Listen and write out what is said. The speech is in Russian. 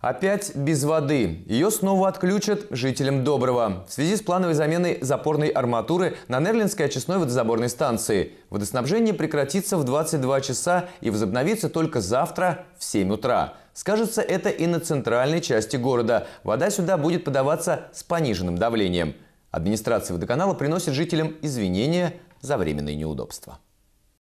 Опять без воды. Ее снова отключат жителям Доброго в связи с плановой заменой запорной арматуры на Нерлинской очистной водозаборной станции. Водоснабжение прекратится в 22 часа и возобновится только завтра в 7 утра. Скажется это и на центральной части города. Вода сюда будет подаваться с пониженным давлением. Администрация водоканала приносит жителям извинения за временные неудобства.